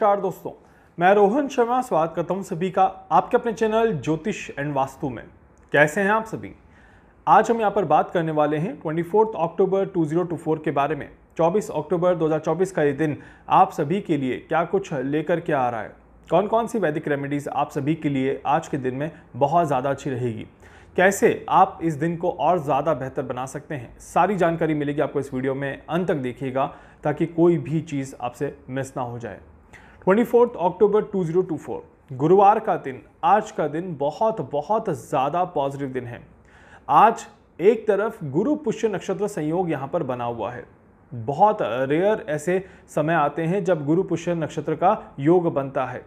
नमस्कार दोस्तों मैं रोहन शर्मा स्वागत करता हूँ सभी का आपके अपने चैनल ज्योतिष एंड वास्तु में कैसे हैं आप सभी आज हम यहाँ पर बात करने वाले हैं 24 अक्टूबर 2024 के बारे में 24 अक्टूबर 2024 का ये दिन आप सभी के लिए क्या कुछ लेकर के आ रहा है कौन कौन सी वैदिक रेमेडीज़ आप सभी के लिए आज के दिन में बहुत ज़्यादा अच्छी रहेगी कैसे आप इस दिन को और ज़्यादा बेहतर बना सकते हैं सारी जानकारी मिलेगी आपको इस वीडियो में अंत तक देखिएगा ताकि कोई भी चीज़ आपसे मिस ना हो जाए ट्वेंटी फोर्थ अक्टूबर 2024 गुरुवार का दिन आज का दिन बहुत बहुत ज़्यादा पॉजिटिव दिन है आज एक तरफ गुरु पुष्य नक्षत्र संयोग यहाँ पर बना हुआ है बहुत रेयर ऐसे समय आते हैं जब गुरु पुष्य नक्षत्र का योग बनता है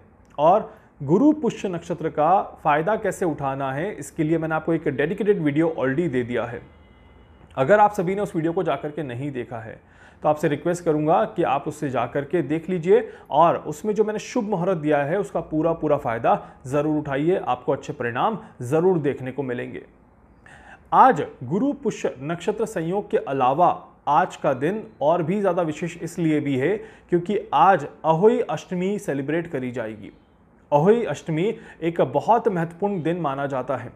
और गुरु पुष्य नक्षत्र का फ़ायदा कैसे उठाना है इसके लिए मैंने आपको एक डेडिकेटेड वीडियो ऑलरेडी दे दिया है अगर आप सभी ने उस वीडियो को जाकर के नहीं देखा है तो आपसे रिक्वेस्ट करूंगा कि आप उससे जा करके देख लीजिए और उसमें जो मैंने शुभ मुहूर्त दिया है उसका पूरा पूरा फ़ायदा ज़रूर उठाइए आपको अच्छे परिणाम ज़रूर देखने को मिलेंगे आज गुरु पुष्य नक्षत्र संयोग के अलावा आज का दिन और भी ज़्यादा विशेष इसलिए भी है क्योंकि आज अहोई अष्टमी सेलिब्रेट करी जाएगी अहोई अष्टमी एक बहुत महत्वपूर्ण दिन माना जाता है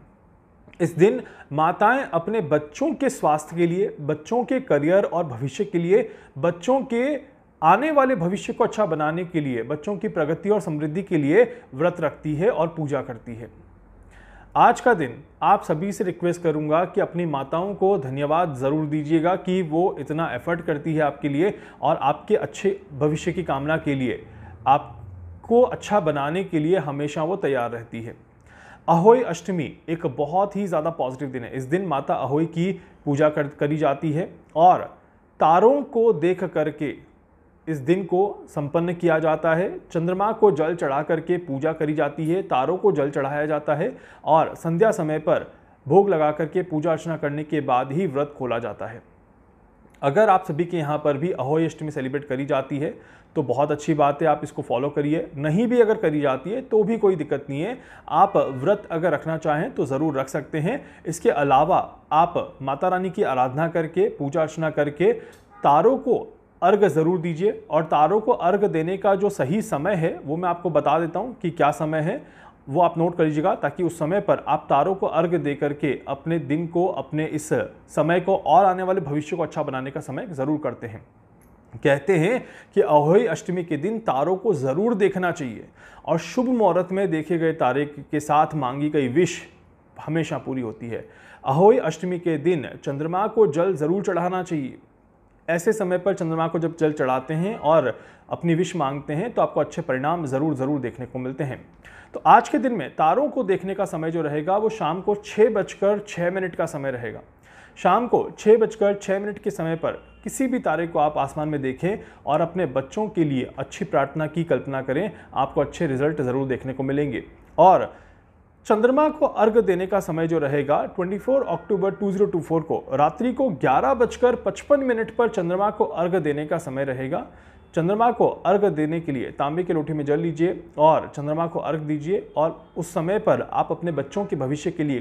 इस दिन माताएं अपने बच्चों के स्वास्थ्य के लिए बच्चों के करियर और भविष्य के लिए बच्चों के आने वाले भविष्य को अच्छा बनाने के लिए बच्चों की प्रगति और समृद्धि के लिए व्रत रखती है और पूजा करती है आज का दिन आप सभी से रिक्वेस्ट करूंगा कि अपनी माताओं को धन्यवाद ज़रूर दीजिएगा कि वो इतना एफर्ट करती है आपके लिए और आपके अच्छे भविष्य की कामना के लिए आपको अच्छा बनाने के लिए हमेशा वो तैयार रहती है अहोई अष्टमी एक बहुत ही ज़्यादा पॉजिटिव दिन है इस दिन माता अहोई की पूजा कर करी जाती है और तारों को देख करके इस दिन को संपन्न किया जाता है चंद्रमा को जल चढ़ा करके पूजा करी जाती है तारों को जल चढ़ाया जाता है और संध्या समय पर भोग लगा करके पूजा अर्चना करने के बाद ही व्रत खोला जाता है अगर आप सभी के यहाँ पर भी अहोई अष्टमी सेलिब्रेट करी जाती है तो बहुत अच्छी बात है आप इसको फॉलो करिए नहीं भी अगर करी जाती है तो भी कोई दिक्कत नहीं है आप व्रत अगर रखना चाहें तो ज़रूर रख सकते हैं इसके अलावा आप माता रानी की आराधना करके पूजा अर्चना करके तारों को अर्घ ज़रूर दीजिए और तारों को अर्घ देने का जो सही समय है वो मैं आपको बता देता हूँ कि क्या समय है वो आप नोट कर लीजिएगा ताकि उस समय पर आप तारों को अर्घ दे करके अपने दिन को अपने इस समय को और आने वाले भविष्य को अच्छा बनाने का समय ज़रूर करते हैं कहते हैं कि अहोई अष्टमी के दिन तारों को ज़रूर देखना चाहिए और शुभ मुहूर्त में देखे गए तारे के साथ मांगी गई विश हमेशा पूरी होती है अहोई अष्टमी के दिन चंद्रमा को जल ज़रूर चढ़ाना चाहिए ऐसे समय पर चंद्रमा को जब जल चढ़ाते हैं और अपनी विश मांगते हैं तो आपको अच्छे परिणाम ज़रूर ज़रूर देखने को मिलते हैं तो आज के दिन में तारों को देखने का समय जो रहेगा वो शाम को छः बजकर छः मिनट का समय रहेगा शाम को छः बजकर छः मिनट के समय पर किसी भी तारे को आप आसमान में देखें और अपने बच्चों के लिए अच्छी प्रार्थना की कल्पना करें आपको अच्छे रिजल्ट ज़रूर देखने को मिलेंगे और चंद्रमा को अर्घ देने का समय जो रहेगा 24 अक्टूबर 2024 को रात्रि को ग्यारह बजकर पचपन मिनट पर चंद्रमा को अर्घ देने का समय रहेगा चंद्रमा को अर्घ देने के लिए तांबे के लोटे में जल लीजिए और चंद्रमा को अर्घ दीजिए और उस समय पर आप अपने बच्चों के भविष्य के लिए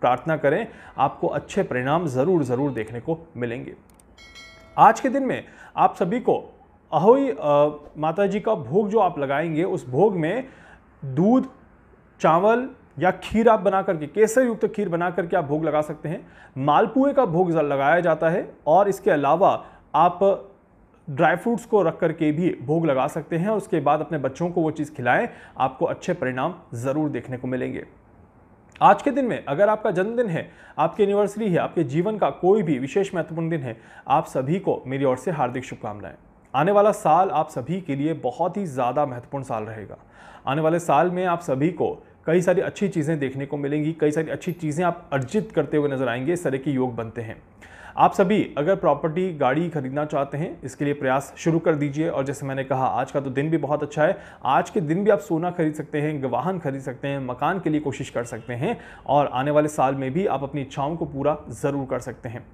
प्रार्थना करें आपको अच्छे परिणाम ज़रूर ज़रूर देखने को मिलेंगे आज के दिन में आप सभी को अहोई माता जी का भोग जो आप लगाएंगे उस भोग में दूध चावल या खीर आप बना करके केसर युक्त खीर बना करके आप भोग लगा सकते हैं मालपुए का भोग लगाया जाता है और इसके अलावा आप ड्राई फ्रूट्स को रख करके भी भोग लगा सकते हैं और उसके बाद अपने बच्चों को वो चीज़ खिलाएं आपको अच्छे परिणाम ज़रूर देखने को मिलेंगे आज के दिन में अगर आपका जन्मदिन है आपकी एनिवर्सरी है आपके जीवन का कोई भी विशेष महत्वपूर्ण दिन है आप सभी को मेरी ओर से हार्दिक शुभकामनाएं आने वाला साल आप सभी के लिए बहुत ही ज़्यादा महत्वपूर्ण साल रहेगा आने वाले साल में आप सभी को कई सारी अच्छी चीज़ें देखने को मिलेंगी कई सारी अच्छी चीज़ें आप अर्जित करते हुए नज़र आएंगे इस तरह के योग बनते हैं आप सभी अगर प्रॉपर्टी गाड़ी खरीदना चाहते हैं इसके लिए प्रयास शुरू कर दीजिए और जैसे मैंने कहा आज का तो दिन भी बहुत अच्छा है आज के दिन भी आप सोना खरीद सकते हैं वाहन खरीद सकते हैं मकान के लिए कोशिश कर सकते हैं और आने वाले साल में भी आप अपनी इच्छाओं को पूरा ज़रूर कर सकते हैं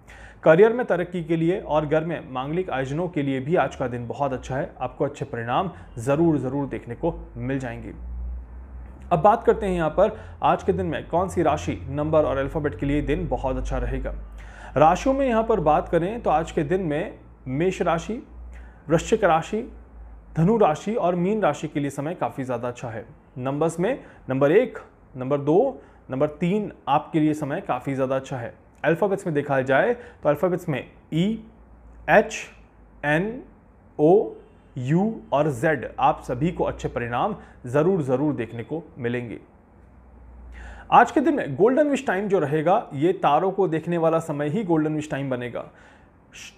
करियर में तरक्की के लिए और घर में मांगलिक आयोजनों के लिए भी आज का दिन बहुत अच्छा है आपको अच्छे परिणाम ज़रूर ज़रूर देखने को मिल जाएंगे अब बात करते हैं यहाँ पर आज के दिन में कौन सी राशि नंबर और अल्फ़ाबेट के लिए दिन बहुत अच्छा रहेगा राशियों में यहाँ पर बात करें तो आज के दिन में मेष राशि वृश्चिक राशि धनु राशि और मीन राशि के लिए समय काफ़ी ज़्यादा अच्छा है नंबर्स में नंबर एक नंबर दो नंबर तीन आपके लिए समय काफ़ी ज़्यादा अच्छा है अल्फ़ाबेट्स में देखा जाए तो अल्फ़ाबेट्स में E H N O U और जेड आप सभी को अच्छे परिणाम ज़रूर ज़रूर देखने को मिलेंगे आज के दिन में गोल्डन विश टाइम जो रहेगा ये तारों को देखने वाला समय ही गोल्डन विश टाइम बनेगा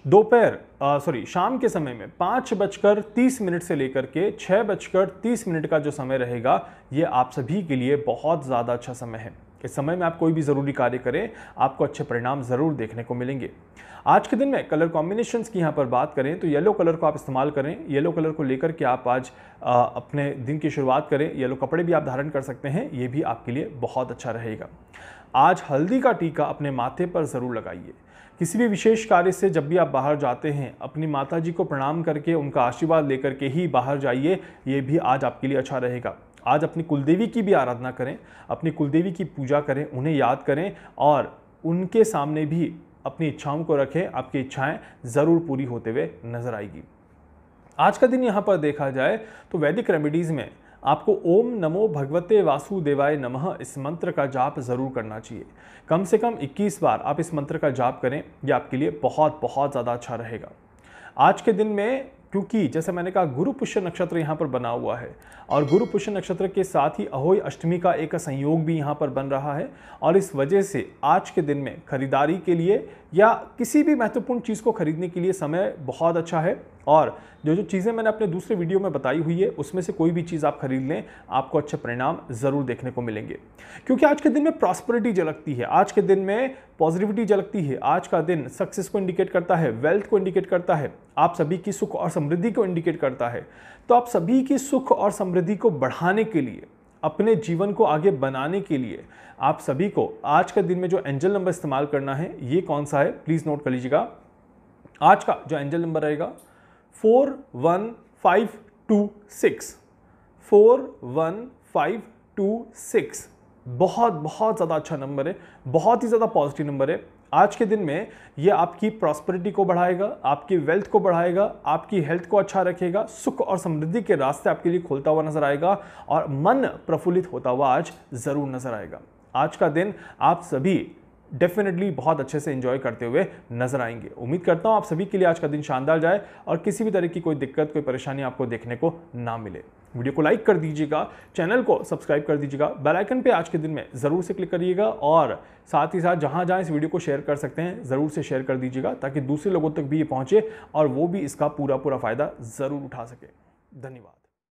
दोपहर सॉरी शाम के समय में पाँच बजकर तीस मिनट से लेकर के छः बजकर तीस मिनट का जो समय रहेगा ये आप सभी के लिए बहुत ज़्यादा अच्छा समय है के समय में आप कोई भी ज़रूरी कार्य करें आपको अच्छे परिणाम ज़रूर देखने को मिलेंगे आज के दिन में कलर कॉम्बिनेशन की यहाँ पर बात करें तो येलो कलर को आप इस्तेमाल करें येलो कलर को लेकर के आप आज आ, अपने दिन की शुरुआत करें येलो कपड़े भी आप धारण कर सकते हैं ये भी आपके लिए बहुत अच्छा रहेगा आज हल्दी का टीका अपने माथे पर ज़रूर लगाइए किसी भी विशेष कार्य से जब भी आप बाहर जाते हैं अपनी माता जी को प्रणाम करके उनका आशीर्वाद लेकर के ही बाहर जाइए ये भी आज आपके लिए अच्छा रहेगा आज अपनी कुलदेवी की भी आराधना करें अपनी कुलदेवी की पूजा करें उन्हें याद करें और उनके सामने भी अपनी इच्छाओं को रखें आपकी इच्छाएं ज़रूर पूरी होते हुए नजर आएगी आज का दिन यहाँ पर देखा जाए तो वैदिक रेमिडीज़ में आपको ओम नमो भगवते वासुदेवाय नमः इस मंत्र का जाप ज़रूर करना चाहिए कम से कम 21 बार आप इस मंत्र का जाप करें यह आपके लिए बहुत बहुत ज़्यादा अच्छा रहेगा आज के दिन में क्योंकि जैसे मैंने कहा गुरु पुष्य नक्षत्र यहाँ पर बना हुआ है और गुरु पुष्य नक्षत्र के साथ ही अहोय अष्टमी का एक संयोग भी यहाँ पर बन रहा है और इस वजह से आज के दिन में खरीदारी के लिए या किसी भी महत्वपूर्ण चीज़ को खरीदने के लिए समय बहुत अच्छा है और जो जो चीज़ें मैंने अपने दूसरे वीडियो में बताई हुई है उसमें से कोई भी चीज़ आप खरीद लें आपको अच्छे परिणाम ज़रूर देखने को मिलेंगे क्योंकि आज के दिन में प्रॉस्परिटी झलकती है आज के दिन में पॉजिटिविटी झलकती है आज का दिन सक्सेस को इंडिकेट करता है वेल्थ को इंडिकेट करता है आप सभी की सुख और समृद्धि को इंडिकेट करता है तो आप सभी की सुख और समृद्धि को बढ़ाने के लिए अपने जीवन को आगे बनाने के लिए आप सभी को आज के दिन में जो एंजल नंबर इस्तेमाल करना है ये कौन सा है प्लीज़ नोट कर लीजिएगा आज का जो एंजल नंबर रहेगा four one five two six four one five two six बहुत बहुत ज़्यादा अच्छा नंबर है बहुत ही ज़्यादा पॉजिटिव नंबर है आज के दिन में ये आपकी प्रॉस्पेरिटी को बढ़ाएगा आपकी वेल्थ को बढ़ाएगा आपकी हेल्थ को अच्छा रखेगा सुख और समृद्धि के रास्ते आपके लिए खोलता हुआ नजर आएगा और मन प्रफुल्लित होता हुआ आज ज़रूर नजर आएगा आज का दिन आप सभी डेफिनेटली बहुत अच्छे से इन्जॉय करते हुए नजर आएंगे उम्मीद करता हूँ आप सभी के लिए आज का दिन शानदार जाए और किसी भी तरह की कोई दिक्कत कोई परेशानी आपको देखने को ना मिले वीडियो को लाइक कर दीजिएगा चैनल को सब्सक्राइब कर दीजिएगा बेल आइकन पे आज के दिन में ज़रूर से क्लिक करिएगा और साथ ही साथ जहाँ जहाँ इस वीडियो को शेयर कर सकते हैं ज़रूर से शेयर कर दीजिएगा ताकि दूसरे लोगों तक भी ये पहुँचे और वो भी इसका पूरा पूरा फ़ायदा ज़रूर उठा सके धन्यवाद